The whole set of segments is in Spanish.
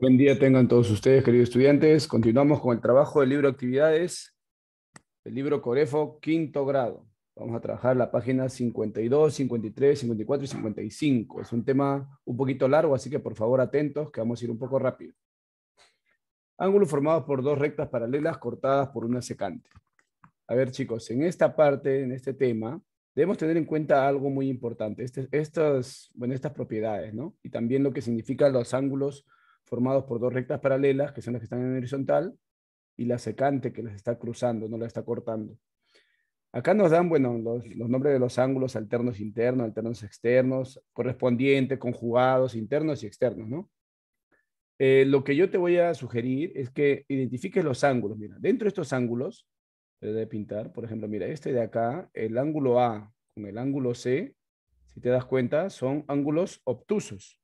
Buen día tengan todos ustedes, queridos estudiantes. Continuamos con el trabajo del libro Actividades, el libro Corefo, quinto grado. Vamos a trabajar la página 52, 53, 54 y 55. Es un tema un poquito largo, así que por favor atentos, que vamos a ir un poco rápido. Ángulos formados por dos rectas paralelas cortadas por una secante. A ver chicos, en esta parte, en este tema, debemos tener en cuenta algo muy importante, este, estas, bueno, estas propiedades, ¿no? Y también lo que significan los ángulos formados por dos rectas paralelas, que son las que están en horizontal, y la secante que las está cruzando, no la está cortando. Acá nos dan, bueno, los, nombres de los ángulos alternos internos, alternos externos, correspondientes, conjugados, internos y externos, ¿no? Eh, lo que yo te voy a sugerir es que identifiques los ángulos. Mira, dentro de estos ángulos, debe pintar, por ejemplo, mira, este de acá, el ángulo A con el ángulo C, si te das cuenta, son ángulos obtusos.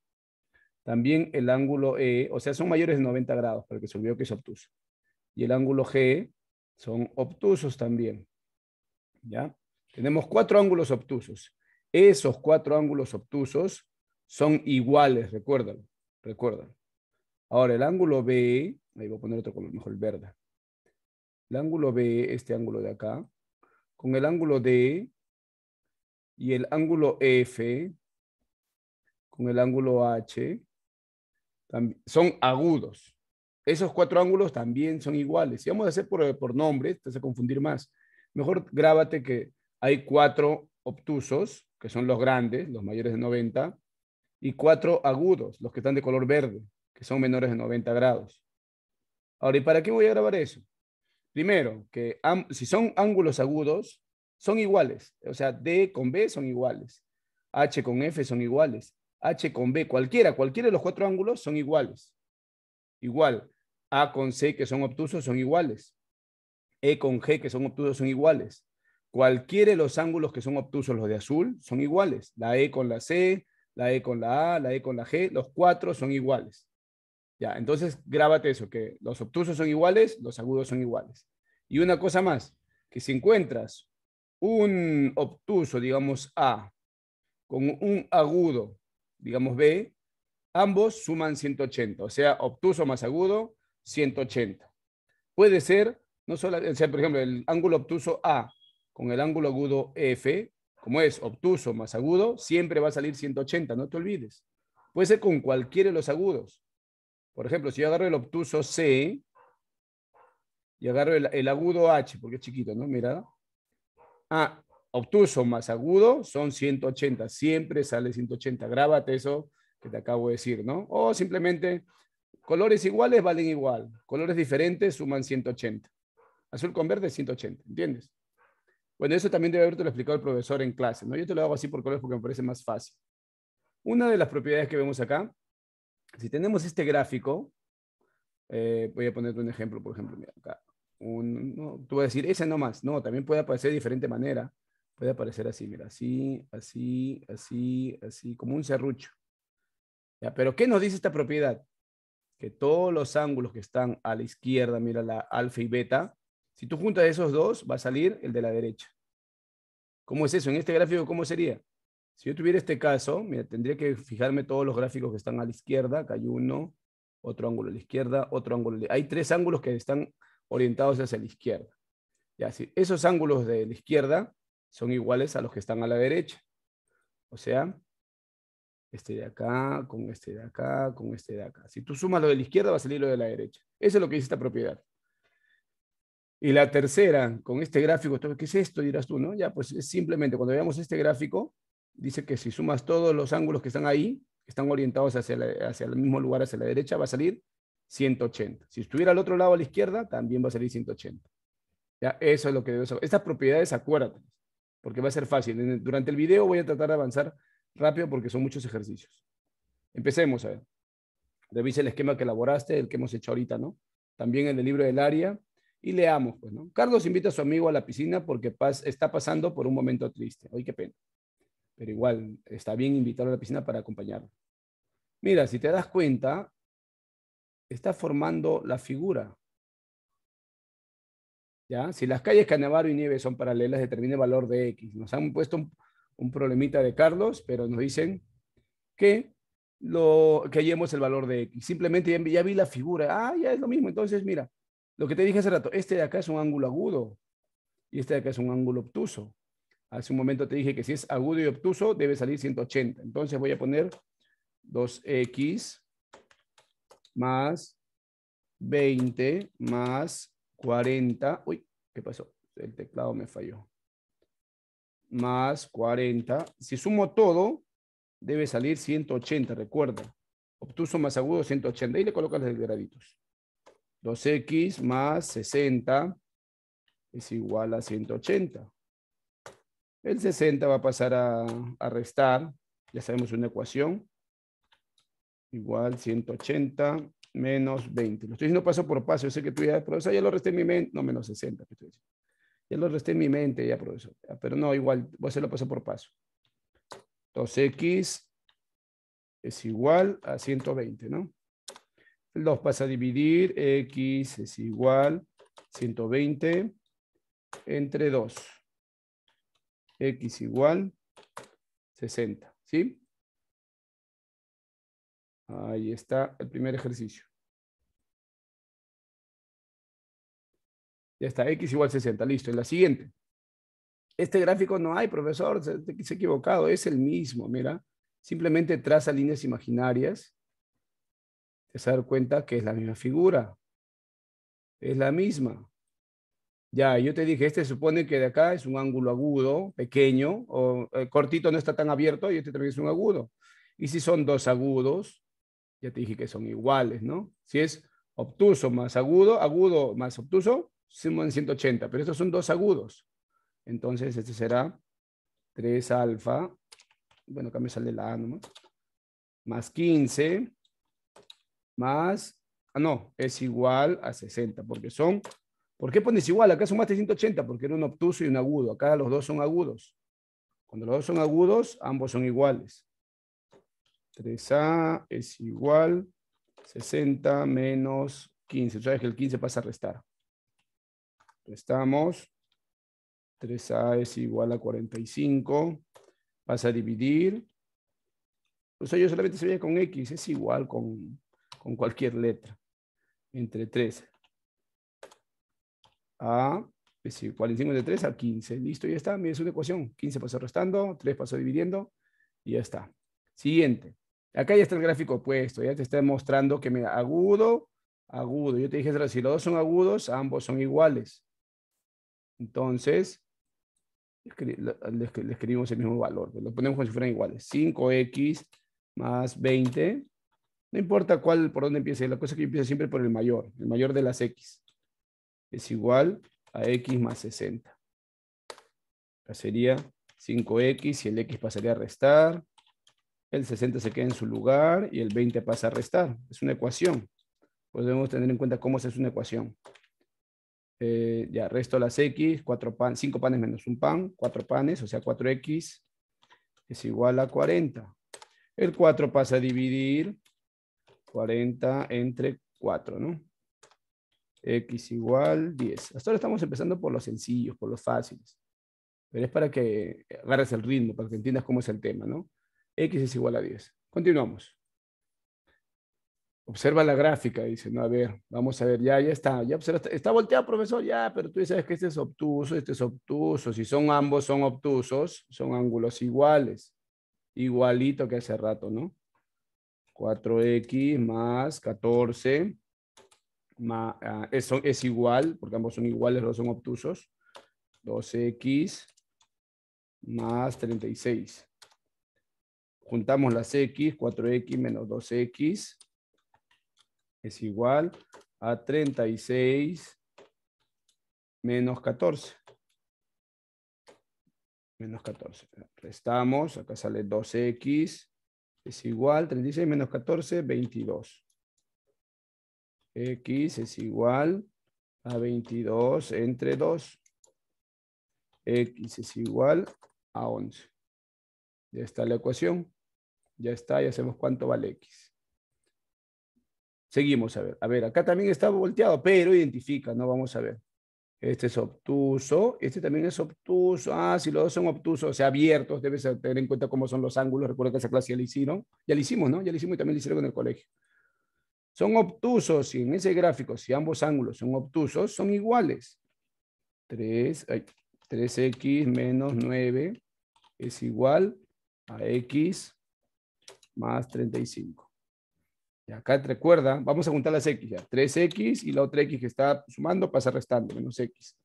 También el ángulo E, o sea, son mayores de 90 grados, para que se olvidó que es obtuso. Y el ángulo G son obtusos también. ¿Ya? Tenemos cuatro ángulos obtusos. Esos cuatro ángulos obtusos son iguales, recuérdalo, recuérdalo. Ahora, el ángulo B, ahí voy a poner otro color, mejor el verde. El ángulo B, este ángulo de acá, con el ángulo D y el ángulo F, con el ángulo H, son agudos. Esos cuatro ángulos también son iguales. Si vamos a hacer por, por nombres, te vas a confundir más. Mejor grábate que hay cuatro obtusos, que son los grandes, los mayores de 90, y cuatro agudos, los que están de color verde, que son menores de 90 grados. Ahora, ¿y para qué voy a grabar eso? Primero, que si son ángulos agudos, son iguales. O sea, D con B son iguales. H con F son iguales. H con B, cualquiera, cualquiera de los cuatro ángulos son iguales. Igual. A con C que son obtusos son iguales. E con G que son obtusos son iguales. Cualquiera de los ángulos que son obtusos, los de azul, son iguales. La E con la C, la E con la A, la E con la G, los cuatro son iguales. Ya, entonces grábate eso, que los obtusos son iguales, los agudos son iguales. Y una cosa más, que si encuentras un obtuso, digamos A, con un agudo digamos B, ambos suman 180, o sea, obtuso más agudo, 180. Puede ser, no solo, o sea, por ejemplo, el ángulo obtuso A con el ángulo agudo F, como es obtuso más agudo, siempre va a salir 180, no te olvides. Puede ser con cualquiera de los agudos. Por ejemplo, si yo agarro el obtuso C y agarro el, agudo H, porque es chiquito, ¿no? Mira. A obtuso más agudo son 180, siempre sale 180, grábate eso que te acabo de decir, ¿no? O simplemente colores iguales valen igual, colores diferentes suman 180. Azul con verde 180, ¿entiendes? Bueno, eso también debe haberte lo explicado el profesor en clase, ¿no? Yo te lo hago así por colores porque me parece más fácil. Una de las propiedades que vemos acá, si tenemos este gráfico, eh, voy a ponerte un ejemplo, por ejemplo, mira acá. tú vas a decir, esa no más. No, también puede aparecer de diferente manera. Puede aparecer así, mira, así, así, así, así, como un serrucho. Ya, pero ¿qué nos dice esta propiedad? Que todos los ángulos que están a la izquierda, mira la alfa y beta, si tú juntas esos dos, va a salir el de la derecha. ¿Cómo es eso? En este gráfico, ¿cómo sería? Si yo tuviera este caso, mira, tendría que fijarme todos los gráficos que están a la izquierda, acá hay uno, otro ángulo a la izquierda, otro ángulo. Hay tres ángulos que están orientados hacia la izquierda. Ya, si esos ángulos de la izquierda son iguales a los que están a la derecha. O sea, este de acá, con este de acá, con este de acá. Si tú sumas lo de la izquierda, va a salir lo de la derecha. Eso es lo que dice esta propiedad. Y la tercera, con este gráfico, ¿qué es esto? Dirás tú, ¿no? Ya, pues es simplemente cuando veamos este gráfico, dice que si sumas todos los ángulos que están ahí, que están orientados hacia, hacia el mismo lugar, hacia la derecha, va a salir 180. Si estuviera al otro lado a la izquierda, también va a salir 180. Ya, eso es lo que debes saber. Estas propiedades, acuérdate, porque va a ser fácil. Durante el video voy a tratar de avanzar rápido porque son muchos ejercicios. Empecemos a ver. Revisa el esquema que elaboraste, el que hemos hecho ahorita, ¿no? También en el libro del área y leamos, pues, ¿no? Carlos invita a su amigo a la piscina porque está pasando por un momento triste. Ay, qué pena. Pero igual, está bien invitarlo a la piscina para acompañarlo. Mira, si te das cuenta, está formando la figura. Si las calles Canavaro y Nieve son paralelas, determina el valor de X. Nos han puesto un, problemita de Carlos, pero nos dicen que lo que hallemos el valor de X. Simplemente ya, vi la figura. Ah, ya es lo mismo. Entonces, mira, lo que te dije hace rato, este de acá es un ángulo agudo y este de acá es un ángulo obtuso. Hace un momento te dije que si es agudo y obtuso, debe salir 180. Entonces voy a poner 2X más 20 más 40, uy, ¿qué pasó? El teclado me falló. Más 40. Si sumo todo, debe salir 180, recuerda. Obtuso más agudo, 180. Y le colocas los graditos. 2x más 60 es igual a 180. El 60 va a pasar a, a restar. Ya sabemos una ecuación. Igual 180 menos 20. Lo estoy diciendo paso por paso. Yo sé que tú ya, profesor, ya lo resté en mi mente. No, menos 60. estoy diciendo. Ya lo resté en mi mente, ya, profesor. Pero no, igual, voy a hacerlo paso por paso. 2x es igual a 120, ¿no? El 2 pasa a dividir. x es igual a 120 entre 2. x igual 60, ¿sí? Ahí está el primer ejercicio. Ya está, x igual 60, listo. En la siguiente. Este gráfico no hay, profesor, se, ha equivocado, es el mismo, mira. Simplemente traza líneas imaginarias. Te vas a dar cuenta que es la misma figura. Es la misma. Ya, yo te dije, este supone que de acá es un ángulo agudo, pequeño, o eh, cortito no está tan abierto, y este también es un agudo. Y si son dos agudos, ya te dije que son iguales, ¿no? Si es obtuso más agudo, agudo más obtuso, en 180, pero estos son dos agudos. Entonces, este será 3 alfa, bueno, acá me sale la A nomás, más 15, más, ah, no, es igual a 60, porque son, ¿por qué pones igual? Acá son sumaste 180, porque era un obtuso y un agudo, acá los dos son agudos. Cuando los dos son agudos, ambos son iguales. 3A es igual 60 menos 15. Sabes que el 15 pasa a restar. Restamos. 3A es igual a 45. Vas a dividir. O sea, yo solamente veía con X. Es igual con, cualquier letra. Entre 3. A es igual 45 entre 3 a 15. Listo, ya está. Mira, es una ecuación. 15 pasó restando, 3 pasó dividiendo y ya está. Siguiente. Acá ya está el gráfico opuesto, ya te está mostrando que mira, agudo, agudo. Yo te dije, si los dos son agudos, ambos son iguales. Entonces, le escribimos el mismo valor, pues, lo ponemos como si iguales. 5x más 20, no importa cuál, por dónde empiece, la cosa es que yo siempre por el mayor, el mayor de las x, es igual a x más 60. sería 5x y el x pasaría a restar, el 60 se queda en su lugar y el 20 pasa a restar. Es una ecuación. Pues debemos tener en cuenta cómo se hace una ecuación. Eh, ya, resto las X, 4 pan, 5 panes menos un pan, 4 panes, o sea 4X es igual a 40. El 4 pasa a dividir 40 entre 4, ¿no? X igual 10. Hasta ahora estamos empezando por los sencillos, por los fáciles. Pero es para que agarres el ritmo, para que entiendas cómo es el tema, ¿no? X es igual a 10. Continuamos. Observa la gráfica, dice, no, a ver, vamos a ver, ya, ya está, ya está, volteado, profesor, ya, pero tú dices que este es obtuso, este es obtuso, si son ambos son obtusos, son ángulos iguales, igualito que hace rato, ¿no? 4x más 14 más, ah, es, igual, porque ambos son iguales, los son obtusos, 2x más 36 juntamos las x, 4x menos 2x es igual a 36 menos 14. Menos 14. Restamos, acá sale 2x, es igual, 36 menos 14, 22. x es igual a 22 entre 2. x es igual a 11. Ya está la ecuación. Ya está, ya hacemos cuánto vale X. Seguimos, a ver. A ver, acá también está volteado, pero identifica, ¿no? Vamos a ver. Este es obtuso, este también es obtuso. Ah, si los dos son obtusos, o sea, abiertos, debes tener en cuenta cómo son los ángulos. Recuerda que esa clase ya la hicieron. Ya la hicimos, ¿no? Ya la hicimos y también la hicieron en el colegio. Son obtusos, Y en ese gráfico, si ambos ángulos son obtusos, son iguales. 3, 3x menos 9 es igual a x más 35. Y acá te recuerda, vamos a juntar las x, ya. 3x y la otra x que está sumando pasa restando, menos x.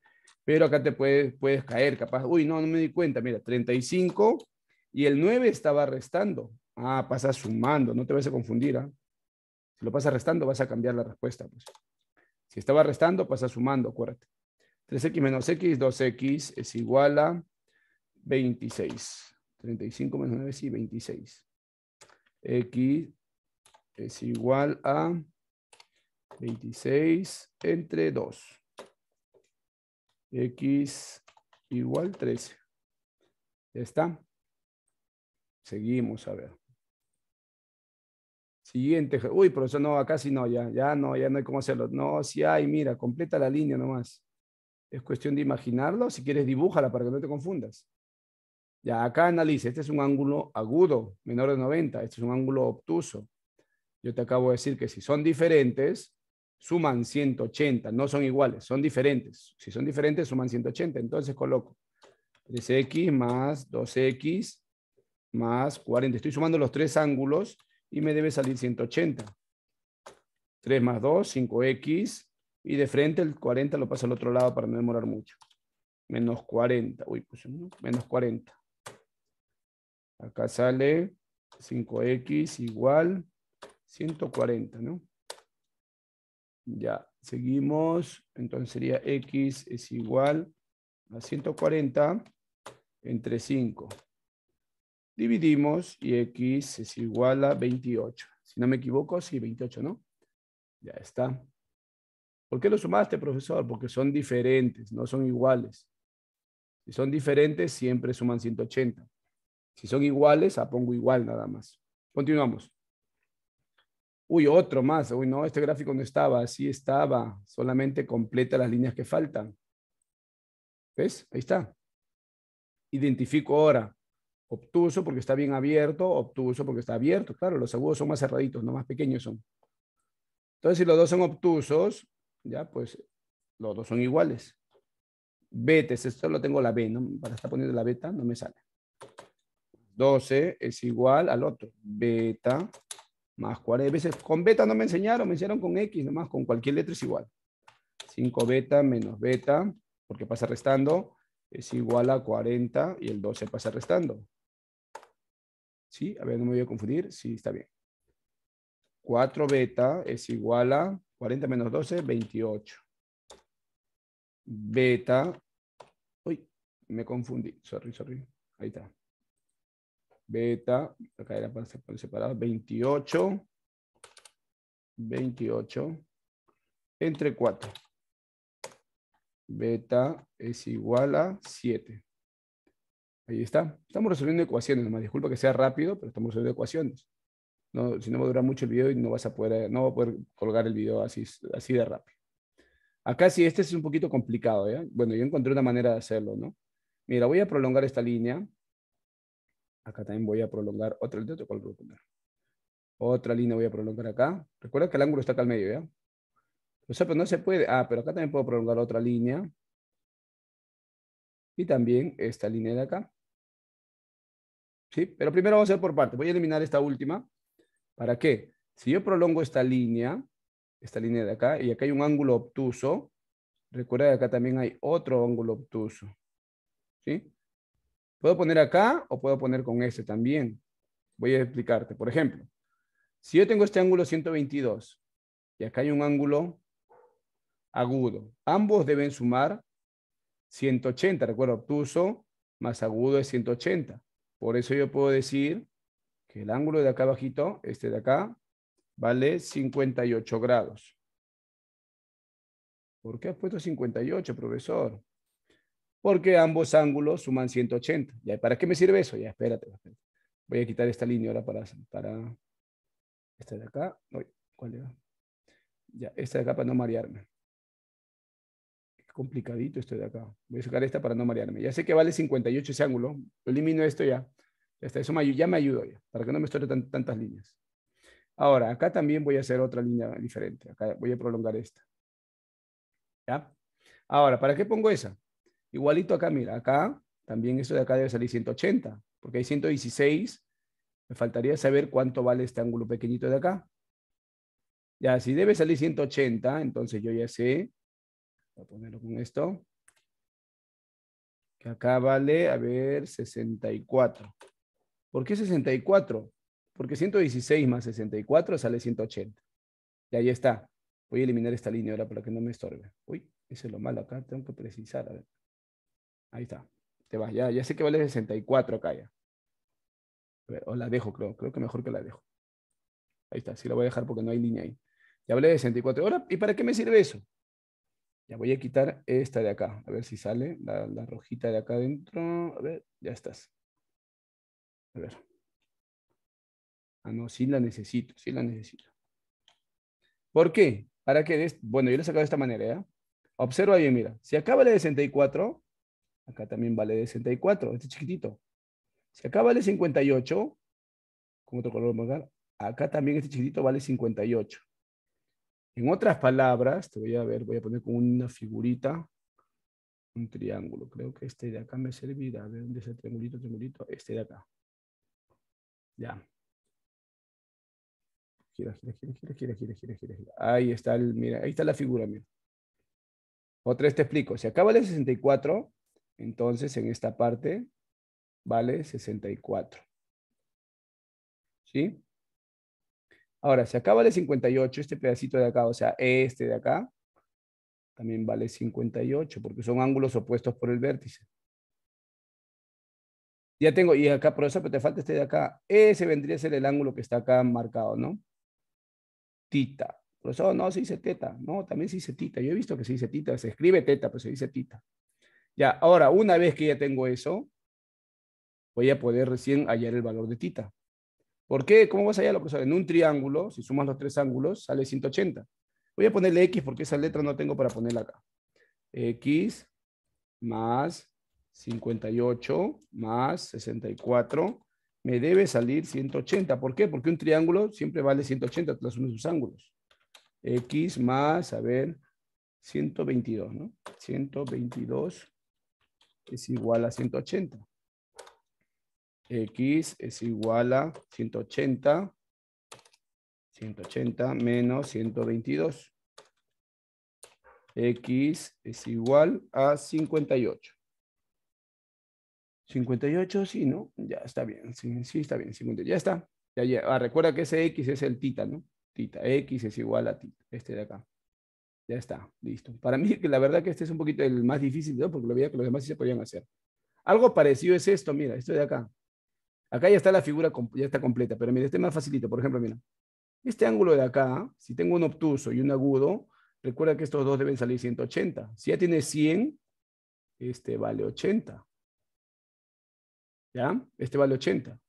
Pero acá te puedes, puedes caer, capaz, uy, no, no me di cuenta, mira, 35 y el 9 estaba restando. Ah, pasa sumando, no te vas a confundir, ¿ah? Si lo pasa restando, vas a cambiar la respuesta. Pues. Si estaba restando, pasa sumando, acuérdate. 3x menos x, 2x es igual a 26. 35 menos 9 sí, 26. X es igual a 26 entre 2. X igual 13. ¿Ya está? Seguimos, a ver. Siguiente. Uy, eso no, acá sí no, ya, ya no, ya no hay cómo hacerlo. No, si hay, mira, completa la línea nomás. Es cuestión de imaginarlo. Si quieres, dibújala para que no te confundas. Ya acá analice, este es un ángulo agudo, menor de 90, este es un ángulo obtuso. Yo te acabo de decir que si son diferentes, suman 180, no son iguales, son diferentes. Si son diferentes, suman 180, entonces coloco 3x más 2x más 40. Estoy sumando los tres ángulos y me debe salir 180. 3 más 2, 5x. Y de frente el 40 lo paso al otro lado para no demorar mucho. Menos 40. Uy, pues, menos 40. Acá sale 5x igual 140, ¿no? Ya, seguimos. Entonces sería x es igual a 140 entre 5. Dividimos y x es igual a 28. Si no me equivoco, sí, 28, ¿no? Ya está. ¿Por qué lo sumaste, profesor? Porque son diferentes, no son iguales. Si son diferentes, siempre suman 180. Si son iguales, a pongo igual nada más. Continuamos. Uy, otro más. Uy, no, este gráfico no estaba, Sí estaba. Solamente completa las líneas que faltan. ¿Ves? Ahí está. Identifico ahora. Obtuso porque está bien abierto, obtuso porque está abierto. Claro, los agudos son más cerraditos, no más pequeños son. Entonces, si los dos son obtusos, ya pues los dos son iguales. Betes, esto lo tengo la B, ¿no? Para estar poniendo la beta no me sale. 12 es igual al otro. Beta más 40 veces. Con beta no me enseñaron, me enseñaron con X nomás, con cualquier letra es igual. 5 beta menos beta, porque pasa restando, es igual a 40 y el 12 pasa restando. ¿Sí? A ver, no me voy a confundir. Sí, está bien. 4 beta es igual a 40 menos 12, 28. Beta, uy, me confundí, sorry, sorry. Ahí está beta, acá era 28, 28, entre 4. Beta es igual a 7. Ahí está. Estamos resolviendo ecuaciones, me disculpa que sea rápido, pero estamos resolviendo ecuaciones. No, si no va a durar mucho el video y no vas a poder, no poder colgar el video así, así de rápido. Acá sí, este es un poquito complicado, Bueno, yo encontré una manera de hacerlo, ¿no? Mira, voy a prolongar esta línea Acá también voy a prolongar otra, otra línea voy a prolongar acá. Recuerda que el ángulo está acá al medio, ¿ya? O sea, pero no se puede. Ah, pero acá también puedo prolongar otra línea. Y también esta línea de acá. ¿Sí? Pero primero vamos a hacer por parte. Voy a eliminar esta última. ¿Para qué? Si yo prolongo esta línea, esta línea de acá, y acá hay un ángulo obtuso, recuerda que acá también hay otro ángulo obtuso. ¿Sí? Puedo poner acá o puedo poner con este también. Voy a explicarte. Por ejemplo, si yo tengo este ángulo 122 y acá hay un ángulo agudo, ambos deben sumar 180. Recuerda, obtuso más agudo es 180. Por eso yo puedo decir que el ángulo de acá bajito, este de acá, vale 58 grados. ¿Por qué has puesto 58, profesor? porque ambos ángulos suman 180. ¿Ya? ¿Para qué me sirve eso? Ya, espérate. Voy a quitar esta línea ahora para, para esta de acá. ¿Cuál era? Ya, esta de acá para no marearme. complicadito esto de acá. Voy a sacar esta para no marearme. Ya sé que vale 58 ese ángulo. Elimino esto ya. Ya está, eso me, ya me ayudó ya, para que no me estorbe tantas líneas. Ahora, acá también voy a hacer otra línea diferente. Acá voy a prolongar esta. ¿Ya? Ahora, ¿para qué pongo esa? Igualito acá, mira, acá también esto de acá debe salir 180, porque hay 116. Me faltaría saber cuánto vale este ángulo pequeñito de acá. Ya, si debe salir 180, entonces yo ya sé. Voy a ponerlo con esto. Que acá vale, a ver, 64. ¿Por qué 64? Porque 116 más 64 sale 180. Y ahí está. Voy a eliminar esta línea ahora para que no me estorbe. Uy, ese es lo malo acá. Tengo que precisar. A ver. Ahí está. Te vas. Ya, ya sé que vale 64 acá ya. o la dejo, creo. Creo que mejor que la dejo. Ahí está. Sí la voy a dejar porque no hay línea ahí. Ya de 64. Ahora, ¿y para qué me sirve eso? Ya voy a quitar esta de acá. A ver si sale la, rojita de acá adentro. A ver, ya estás. A ver. Ah, no, sí la necesito, sí la necesito. ¿Por qué? Para que, bueno, yo la he sacado de esta manera, ¿ya? Observa bien, mira. Si acá vale 64, Acá también vale 64, este chiquitito. Si acá vale 58, con otro color acá también este chiquitito vale 58. En otras palabras, te voy a ver, voy a poner como una figurita, un triángulo. Creo que este de acá me servirá. A ver, ¿dónde es el triangulito, triangulito? Este de acá. Ya. Gira, gira, gira, gira, gira, gira, gira, gira. Ahí está, el, mira, ahí está la figura, mira. Otra te explico. Si acá vale 64, entonces, en esta parte vale 64. ¿Sí? Ahora, si acá vale 58, este pedacito de acá, o sea, este de acá, también vale 58, porque son ángulos opuestos por el vértice. Ya tengo, y acá, por eso pero te falta este de acá. Ese vendría a ser el ángulo que está acá marcado, ¿no? Tita. Profesor, no, se dice teta. No, también se dice tita. Yo he visto que se dice tita. Se escribe teta, pero se dice tita. Ya, ahora, una vez que ya tengo eso, voy a poder recién hallar el valor de tita. ¿Por qué? ¿Cómo vas a hallarlo, profesor? En un triángulo, si sumas los tres ángulos, sale 180. Voy a ponerle X porque esa letra no tengo para ponerla acá. X más 58 más 64 me debe salir 180. ¿Por qué? Porque un triángulo siempre vale 180, tras uno de sus ángulos. X más, a ver, 122, ¿no? 122 es igual a 180. X es igual a 180, 180 menos 122. X es igual a 58. 58, sí, ¿no? Ya está bien, sí, está bien, ya está. Ya, Ah, recuerda que ese X es el tita, ¿no? Tita, X es igual a tita, este de acá. Ya está, listo. Para mí, la verdad que este es un poquito el más difícil, porque lo veía que los demás sí se podían hacer. Algo parecido es esto, mira, esto de acá. Acá ya está la figura, ya está completa, pero mira, este es más facilito. Por ejemplo, mira, este ángulo de acá, si tengo un obtuso y un agudo, recuerda que estos dos deben salir 180. Si ya tiene 100, este vale 80. ¿Ya? Este vale 80.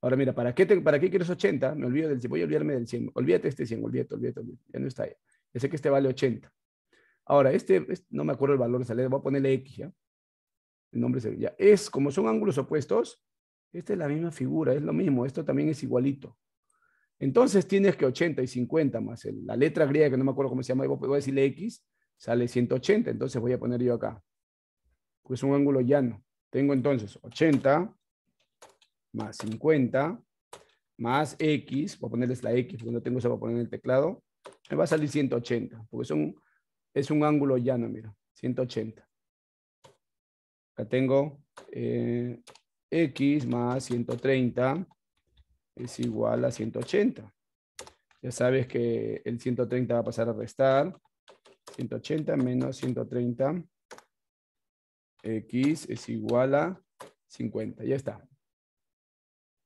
Ahora mira, ¿para qué, ¿para qué quieres 80? Me olvido del 100, voy a olvidarme del 100. Olvídate este 100, olvídate, olvídate, olvídate. Ya no está ahí ese que este vale 80. Ahora, este, este, no me acuerdo el valor de salida, voy a ponerle X, ¿ya? El nombre sería. Es, como son ángulos opuestos, esta es la misma figura, es lo mismo, esto también es igualito. Entonces tienes que 80 y 50 más la letra griega, que no me acuerdo cómo se llama, voy a decirle X, sale 180, entonces voy a poner yo acá. Pues un ángulo llano. Tengo entonces 80 más 50 más X, voy a ponerles la X porque no tengo esa para poner en el teclado, me va a salir 180, porque es un ángulo llano, mira, 180. Acá tengo eh, x más 130 es igual a 180. Ya sabes que el 130 va a pasar a restar. 180 menos 130 x es igual a 50. Ya está.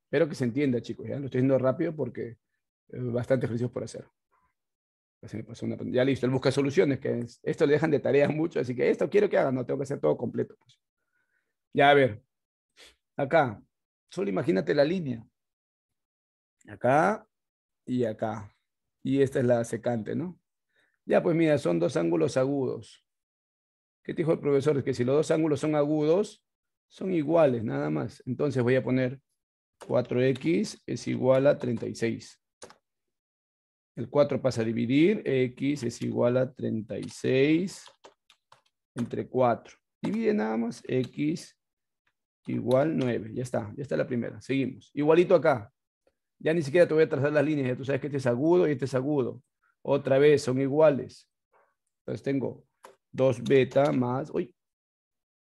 Espero que se entienda, chicos. Ya lo estoy haciendo rápido porque hay eh, bastante ejercicios por hacer. Pues, ya listo, él busca soluciones, que esto le dejan de tareas mucho, así que esto quiero que haga, no tengo que hacer todo completo. Pues. Ya a ver, acá, solo imagínate la línea. Acá y acá. Y esta es la secante, ¿no? Ya, pues mira, son dos ángulos agudos. ¿Qué te dijo el profesor? que si los dos ángulos son agudos, son iguales, nada más. Entonces voy a poner 4x es igual a 36. El 4 pasa a dividir. X es igual a 36 entre 4. Divide nada más. X igual 9. Ya está. Ya está la primera. Seguimos. Igualito acá. Ya ni siquiera te voy a trazar las líneas. Ya tú sabes que este es agudo y este es agudo. Otra vez, son iguales. Entonces tengo 2 beta más... Uy,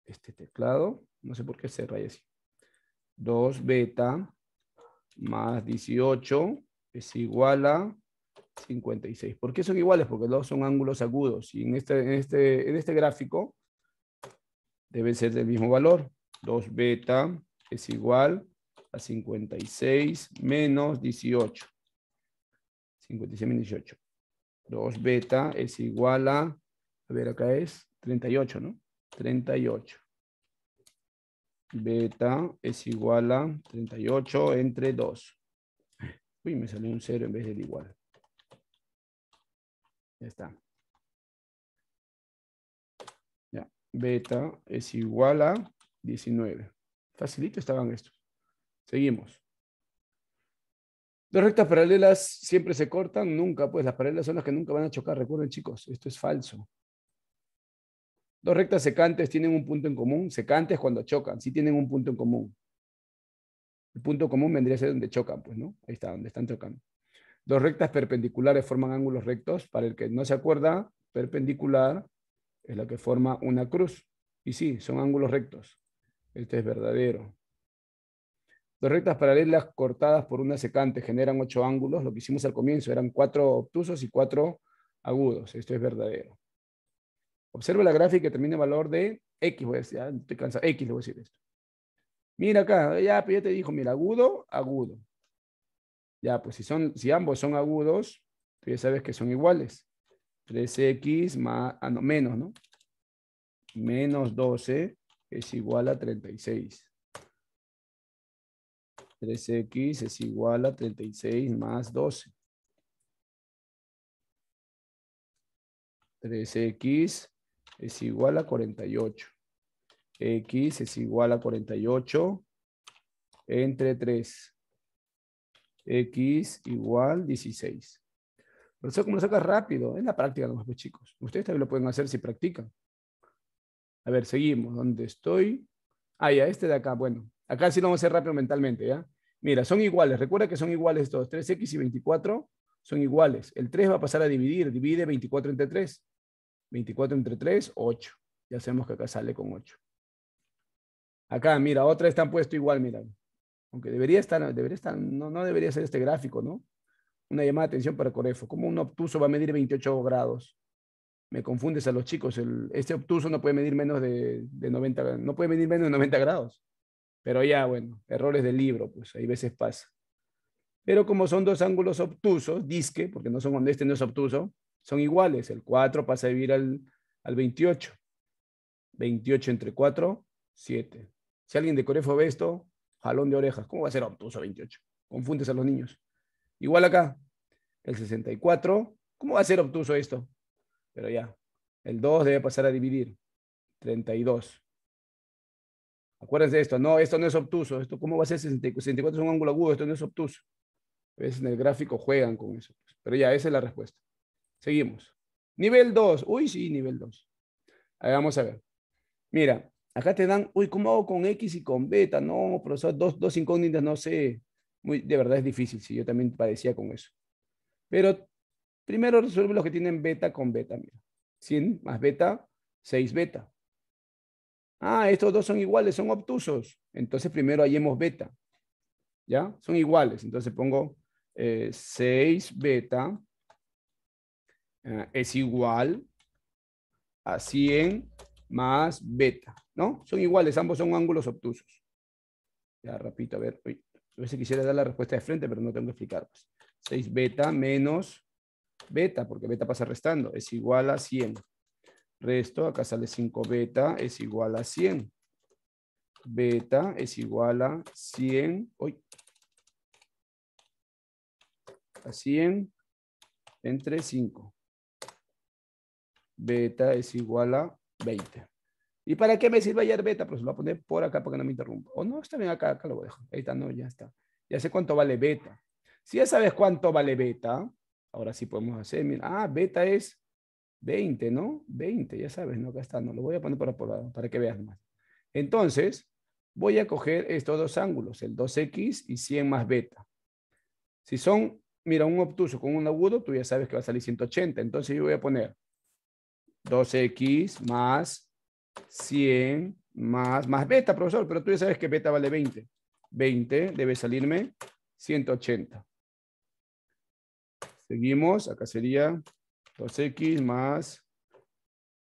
este teclado. No sé por qué se raya así. 2 beta más 18 es igual a 56. ¿Por qué son iguales? Porque los son ángulos agudos. Y en este, este, en este gráfico deben ser del mismo valor. 2 beta es igual a 56 menos 18. 56 menos 18. 2 beta es igual a, a ver, acá es 38, ¿no? 38. Beta es igual a 38 entre 2. Uy, me salió un 0 en vez del igual. Ya está. Ya, beta es igual a 19. Facilito estaban estos. Seguimos. Dos rectas paralelas siempre se cortan, nunca, pues las paralelas son las que nunca van a chocar, recuerden chicos, esto es falso. Dos rectas secantes tienen un punto en común, secantes cuando chocan, sí tienen un punto en común. El punto común vendría a ser donde chocan, pues, ¿no? Ahí está, donde están chocando. Dos rectas perpendiculares forman ángulos rectos. Para el que no se acuerda, perpendicular es la que forma una cruz. Y sí, son ángulos rectos. Este es verdadero. Dos rectas paralelas cortadas por una secante generan ocho ángulos. Lo que hicimos al comienzo eran cuatro obtusos y cuatro agudos. Esto es verdadero. Observa la gráfica que termina el valor de X. Voy a decir, ah, X le voy a decir esto. Mira acá, ya te dijo, mira, agudo, agudo. Ya, pues si, son, si ambos son agudos, tú ya sabes que son iguales. 3x más, ah, no, menos, ¿no? Menos 12 es igual a 36. 3x es igual a 36 más 12. 3x es igual a 48. x es igual a 48 entre 3. X igual 16. Por eso como lo sacas rápido, es la práctica nomás, pues, chicos. Ustedes también lo pueden hacer si practican. A ver, seguimos. ¿Dónde estoy? Ah, ya, este de acá. Bueno, acá sí lo vamos a hacer rápido mentalmente, ¿ya? Mira, son iguales. Recuerda que son iguales estos. 3x y 24 son iguales. El 3 va a pasar a dividir. Divide 24 entre 3. 24 entre 3, 8. Ya sabemos que acá sale con 8. Acá, mira, otra están puesto igual, mira aunque debería estar, debería estar no, no debería ser este gráfico, ¿no? Una llamada de atención para Corefo. ¿Cómo un obtuso va a medir 28 grados? Me confundes a los chicos. este obtuso no puede medir menos de, 90, no puede medir menos de 90 grados. Pero ya, bueno, errores del libro, pues ahí veces pasa. Pero como son dos ángulos obtusos, disque, porque no son honestos este no es obtuso, son iguales. El 4 pasa a vivir al 28. 28 entre 4, 7. Si alguien de Corefo ve esto, jalón de orejas. ¿Cómo va a ser obtuso 28? Confundes a los niños. Igual acá, el 64. ¿Cómo va a ser obtuso esto? Pero ya, el 2 debe pasar a dividir. 32. Acuérdense de esto. No, esto no es obtuso. Esto, ¿Cómo va a ser 64? 64 es un ángulo agudo. Esto no es obtuso. ¿Ves? Pues en el gráfico juegan con eso. Pues. Pero ya, esa es la respuesta. Seguimos. Nivel 2. Uy, sí, nivel 2. vamos a ver. Mira, Acá te dan, uy, ¿cómo hago con X y con beta? No, profesor, dos, dos incógnitas, no sé. Muy, de verdad es difícil, sí, yo también padecía con eso. Pero primero resuelve los que tienen beta con beta. Mira. 100 más beta, 6 beta. Ah, estos dos son iguales, son obtusos. Entonces primero hallemos beta. ¿Ya? Son iguales. Entonces pongo 6 eh, beta eh, es igual a 100 más beta. ¿no? Son iguales, ambos son ángulos obtusos. Ya, repito, a ver, uy, a veces quisiera dar la respuesta de frente, pero no tengo que explicar. 6 beta menos beta, porque beta pasa restando, es igual a 100. Resto, acá sale 5 beta, es igual a 100. Beta es igual a 100, uy, a 100 entre 5. Beta es igual a 20. ¿Y para qué me sirve ayer beta? Pues lo voy a poner por acá para que no me interrumpa. O oh, no, está bien acá, acá lo dejo. Ahí está, no, ya está. Ya sé cuánto vale beta. Si ya sabes cuánto vale beta, ahora sí podemos hacer, mira, ah, beta es 20, ¿no? 20, ya sabes, ¿no? Acá está, no, lo voy a poner por lado, para que veas más. Entonces, voy a coger estos dos ángulos, el 2x y 100 más beta. Si son, mira, un obtuso con un agudo, tú ya sabes que va a salir 180. Entonces yo voy a poner 2x más 100 más, más beta, profesor, pero tú ya sabes que beta vale 20. 20 debe salirme 180. Seguimos, acá sería 2x más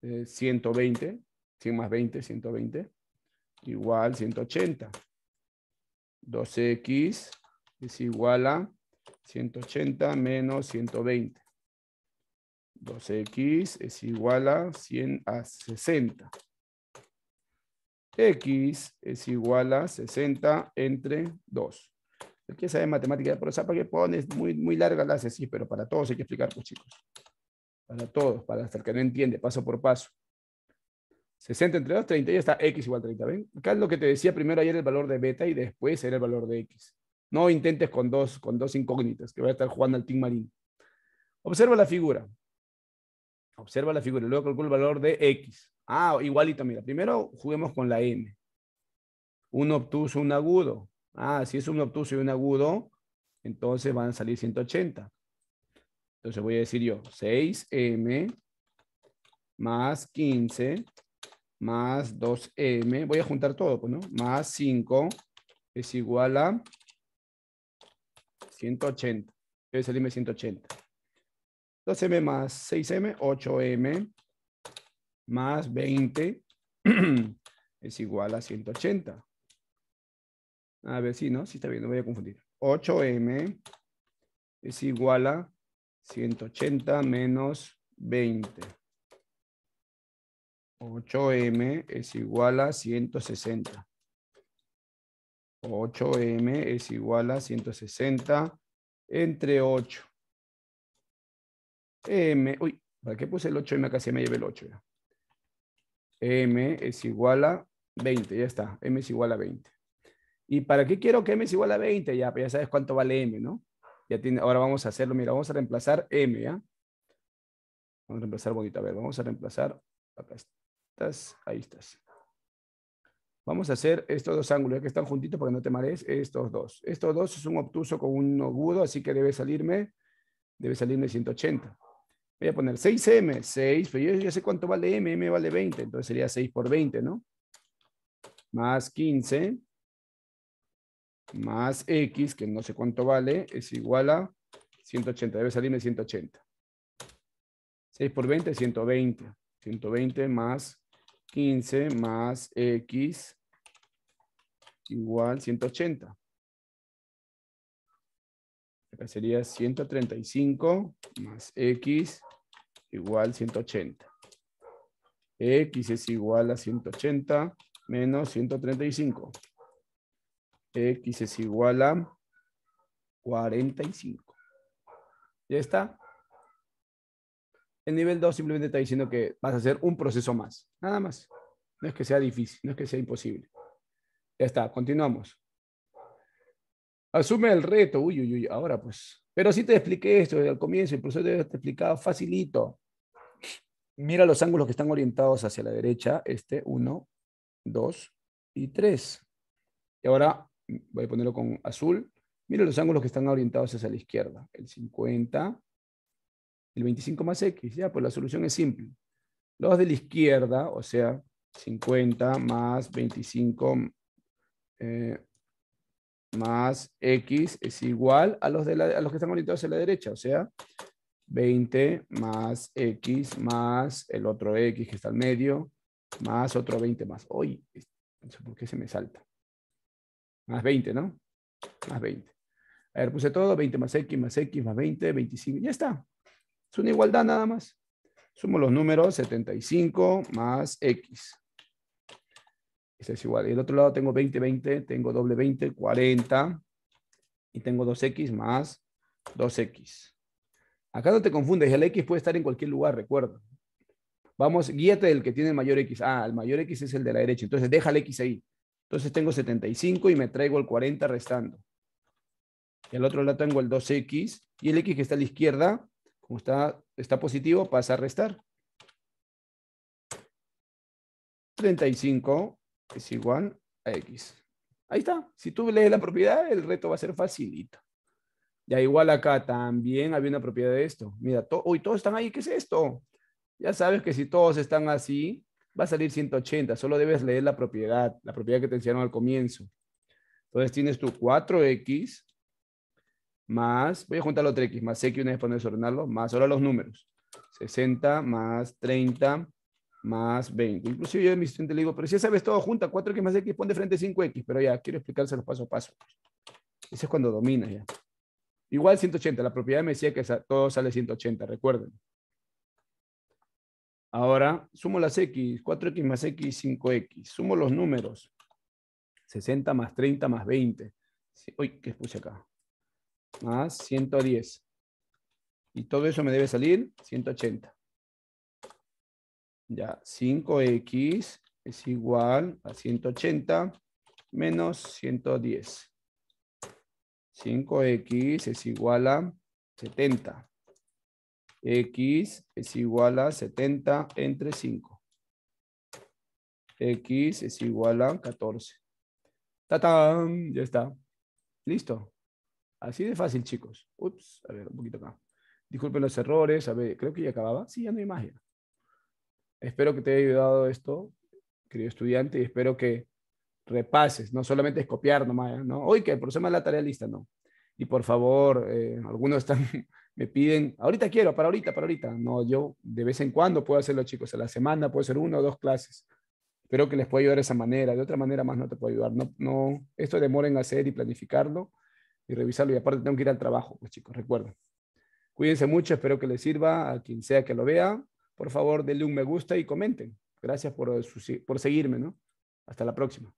120, eh, 100 más 20, 120, igual 180. 2x es igual a 180 menos 120. 2x es igual a 100 a 60. X es igual a 60 entre 2. El que sabe matemática, pero ¿sabe para que pones? Muy, muy larga la sí, pero para todos hay que explicar, pues chicos. Para todos, para hasta el que no entiende, paso por paso. 60 entre 2, 30, ya está X igual a 30, ¿ven? Acá es lo que te decía primero ayer el valor de beta y después era el valor de X. No intentes con dos, con dos incógnitas, que voy a estar jugando al Team Marín. Observa la figura. Observa la figura y luego calcula el valor de X. Ah, igualito, mira, primero juguemos con la M. Un obtuso, un agudo. Ah, si es un obtuso y un agudo, entonces van a salir 180. Entonces voy a decir yo, 6M más 15 más 2M, voy a juntar todo, pues, ¿no? Más 5 es igual a 180. Debe salirme 180. 2M más 6M, 8M más 20 es igual a 180. A ver si no, si está bien, no voy a confundir. 8m es igual a 180 menos 20. 8m es igual a 160. 8m es igual a 160 entre 8. M, uy, ¿para qué puse el 8m? Acá se me lleve el 8 ya. M es igual a 20, ya está, M es igual a 20. ¿Y para qué quiero que M es igual a 20? Ya, ya sabes cuánto vale M, ¿no? Ya tiene, ahora vamos a hacerlo, mira, vamos a reemplazar M, ¿ya? Vamos a reemplazar bonito, a ver, vamos a reemplazar, acá estás, ahí estás. Vamos a hacer estos dos ángulos, que están juntitos porque no te marees, estos dos. Estos dos es un obtuso con un agudo, así que debe salirme, debe salirme 180 voy a poner 6M, 6, pero yo ya sé cuánto vale M, M vale 20, entonces sería 6 por 20, ¿no? Más 15, más X, que no sé cuánto vale, es igual a 180, debe salirme 180. 6 por 20 es 120. 120 más 15 más X igual 180 sería 135 más X igual 180. X es igual a 180 menos 135. X es igual a 45. ¿Ya está? El nivel 2 simplemente está diciendo que vas a hacer un proceso más. Nada más. No es que sea difícil, no es que sea imposible. Ya está, continuamos. Asume el reto. Uy, uy, uy, ahora pues. Pero sí te expliqué esto al el comienzo, el proceso te, he explicado facilito. Mira los ángulos que están orientados hacia la derecha, este, uno, dos y tres. Y ahora voy a ponerlo con azul. Mira los ángulos que están orientados hacia la izquierda. El 50, el 25 más X. Ya, pues la solución es simple. Los de la izquierda, o sea, 50 más 25 eh, más X es igual a los, los que están orientados hacia la derecha, o sea, 20 más X más el otro X que está al medio, más otro 20 más. sé ¿por qué se me salta? Más 20, ¿no? Más 20. A ver, puse todo, 20 más X más X más 20, 25, ya está. Es una igualdad nada más. Sumo los números, 75 más X es igual. Y el otro lado tengo 20, 20, tengo doble 20, 40. Y tengo 2x más 2x. Acá no te confundes, el x puede estar en cualquier lugar, recuerda. Vamos, guíate el que tiene el mayor x. Ah, el mayor x es el de la derecha, entonces deja el x ahí. Entonces tengo 75 y me traigo el 40 restando. Y al otro lado tengo el 2x y el x que está a la izquierda, como está, está positivo, pasa a restar. 35 es igual a X. Ahí está. Si tú lees la propiedad, el reto va a ser facilito. Ya igual acá también había una propiedad de esto. Mira, hoy todos están ahí. ¿Qué es esto? Ya sabes que si todos están así, va a salir 180. Solo debes leer la propiedad, la propiedad que te enseñaron al comienzo. Entonces tienes tu 4X más, voy a juntar los 3X, más X una vez para ordenarlo más ahora los números. 60 más 30 más 20. Inclusive yo a mi estudiante le digo, pero si ya sabes todo, junta 4x más x, pon de frente 5x, pero ya, quiero explicárselo paso a paso. Ese es cuando domina. ya. Igual 180, la propiedad me decía que todo sale 180, recuerden. Ahora, sumo las x, 4x más x, 5x. Sumo los números. 60 más 30 más 20. Uy, ¿qué puse acá? Más 110. Y todo eso me debe salir 180. Ya, 5x es igual a 180 menos 110. 5x es igual a 70. x es igual a 70 entre 5. x es igual a 14. ¡Tatán! Ya está. Listo. Así de fácil, chicos. Ups, a ver, un poquito acá. Disculpen los errores. A ver, creo que ya acababa. Sí, ya no hay Espero que te haya ayudado esto, querido estudiante, y espero que repases, no solamente es copiar nomás, ¿no? Hoy que el problema es la tarea lista, no. Y por favor, eh, algunos están, me piden, ahorita quiero, para ahorita, para ahorita. No, yo de vez en cuando puedo hacerlo, chicos, a la semana puede ser una o dos clases. Espero que les pueda ayudar de esa manera, de otra manera más no te puedo ayudar. No, no, esto demora en hacer y planificarlo y revisarlo. Y aparte tengo que ir al trabajo, pues chicos, recuerden. Cuídense mucho, espero que les sirva a quien sea que lo vea por favor denle un me gusta y comenten. Gracias por, por seguirme, ¿no? Hasta la próxima.